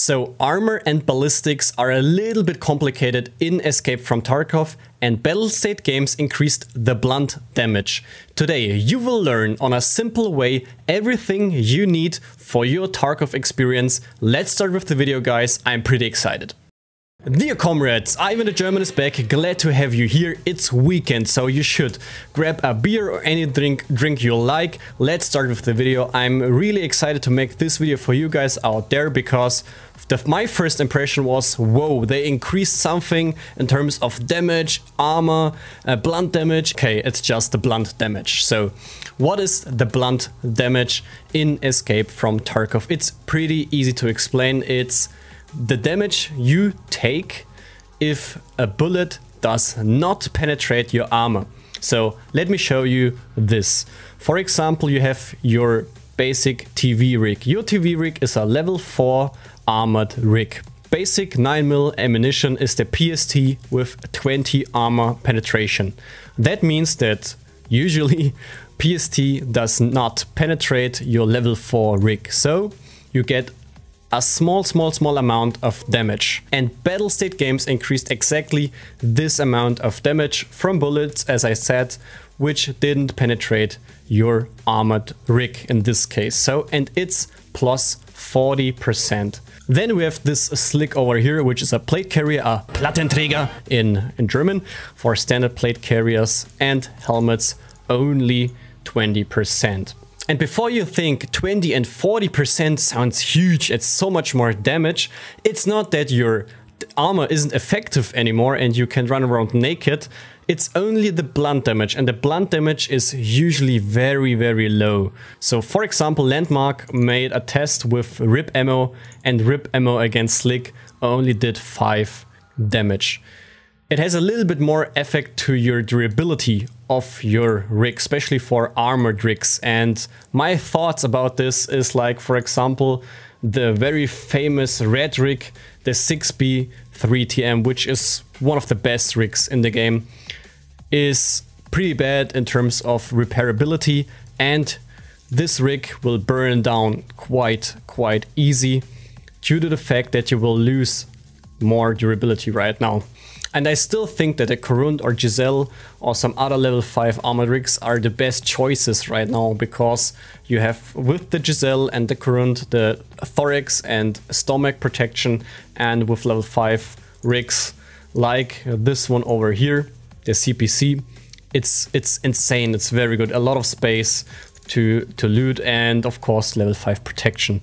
So armor and ballistics are a little bit complicated in Escape from Tarkov and Battle State games increased the blunt damage. Today you will learn on a simple way everything you need for your Tarkov experience. Let's start with the video guys, I'm pretty excited. Dear comrades, Ivan the German is back, glad to have you here, it's weekend so you should grab a beer or any drink drink you like, let's start with the video, I'm really excited to make this video for you guys out there because the, my first impression was whoa they increased something in terms of damage armor uh, blunt damage okay it's just the blunt damage so what is the blunt damage in escape from tarkov it's pretty easy to explain it's the damage you take if a bullet does not penetrate your armor. So let me show you this. For example, you have your basic TV rig. Your TV rig is a level 4 armored rig. Basic 9mm ammunition is the PST with 20 armor penetration. That means that usually PST does not penetrate your level 4 rig. So you get a small, small, small amount of damage. And Battle State games increased exactly this amount of damage from bullets, as I said, which didn't penetrate your armored rig in this case. So, and it's plus 40%. Then we have this slick over here, which is a plate carrier, a Plattenträger in, in German, for standard plate carriers and helmets only 20%. And before you think 20 and 40% sounds huge, it's so much more damage, it's not that your armor isn't effective anymore and you can run around naked, it's only the blunt damage and the blunt damage is usually very very low. So for example Landmark made a test with rip ammo and rip ammo against slick only did 5 damage. It has a little bit more effect to your durability of your rig, especially for armored rigs. And my thoughts about this is like, for example, the very famous red rig, the 6B3TM, which is one of the best rigs in the game, is pretty bad in terms of repairability and this rig will burn down quite, quite easy due to the fact that you will lose more durability right now. And I still think that a Corund or Giselle or some other level 5 armored rigs are the best choices right now because you have with the Giselle and the Corund the thorax and stomach protection and with level 5 rigs like this one over here, the CPC. It's it's insane, it's very good, a lot of space to, to loot and of course level 5 protection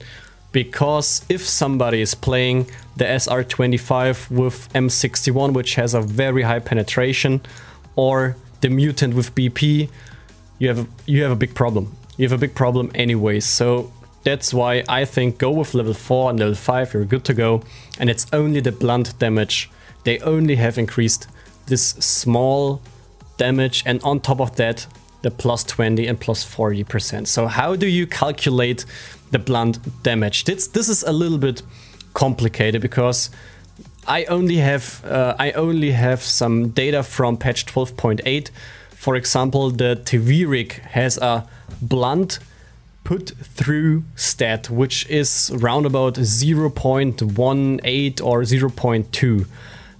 because if somebody is playing the SR25 with M61, which has a very high penetration, or the mutant with BP, you have you have a big problem. You have a big problem anyway. So that's why I think go with level 4 and level 5, you're good to go. And it's only the blunt damage. They only have increased this small damage and on top of that the plus 20 and plus 40%. So how do you calculate the blunt damage? This, this is a little bit complicated because I only have uh, I only have some data from patch 12.8. For example, the TV has a blunt put through stat, which is round about 0.18 or 0.2.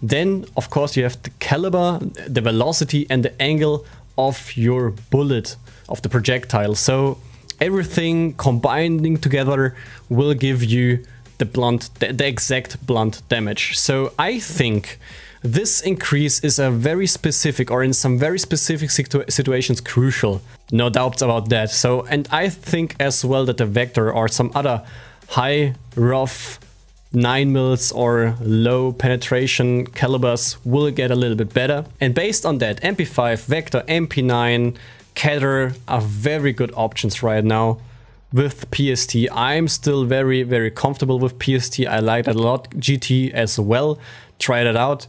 Then, of course, you have the caliber, the velocity, and the angle of your bullet, of the projectile. So everything combining together will give you the blunt, the, the exact blunt damage. So I think this increase is a very specific or in some very specific situ situations crucial. No doubts about that. So, and I think as well that the Vector or some other high, rough, 9 mils or low penetration calibers will get a little bit better. And based on that, MP5, Vector, MP9, Cater are very good options right now with PST. I'm still very, very comfortable with PST. I like that a lot. GT as well. Try that out.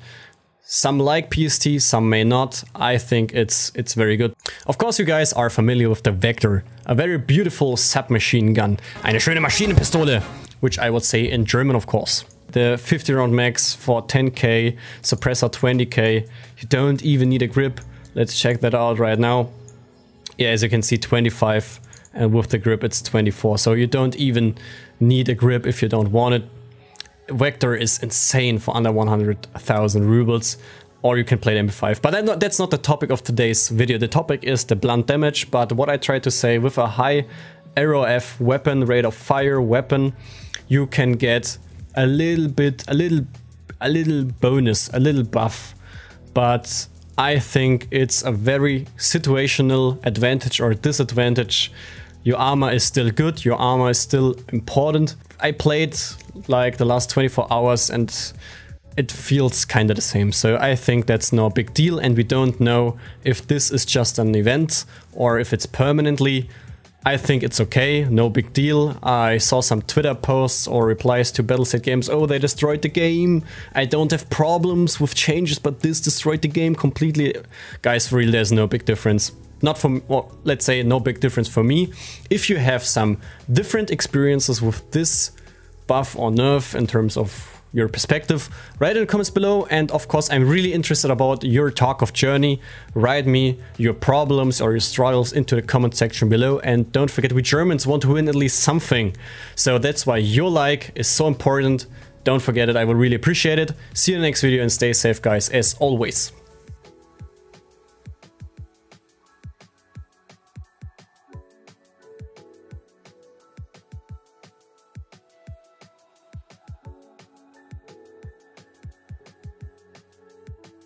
Some like PST, some may not. I think it's it's very good. Of course, you guys are familiar with the Vector, a very beautiful submachine gun. Eine schöne Maschinenpistole which I would say in German, of course. The 50 round max for 10k, suppressor 20k, you don't even need a grip. Let's check that out right now. Yeah, as you can see, 25 and with the grip it's 24. So you don't even need a grip if you don't want it. Vector is insane for under 100,000 rubles or you can play the MP5. But that's not the topic of today's video. The topic is the blunt damage, but what I try to say with a high arrow F weapon, rate of fire weapon, you can get a little bit, a little, a little bonus, a little buff. But I think it's a very situational advantage or disadvantage. Your armor is still good, your armor is still important. I played like the last 24 hours and it feels kind of the same. So I think that's no big deal and we don't know if this is just an event or if it's permanently I think it's okay, no big deal. I saw some Twitter posts or replies to Battleset Games, oh, they destroyed the game, I don't have problems with changes, but this destroyed the game completely. Guys, really, there's no big difference. Not for, well, let's say, no big difference for me. If you have some different experiences with this buff or nerf in terms of your perspective. Write in the comments below and of course I'm really interested about your talk of journey. Write me your problems or your struggles into the comment section below and don't forget we Germans want to win at least something. So that's why your like is so important. Don't forget it, I will really appreciate it. See you in the next video and stay safe guys as always.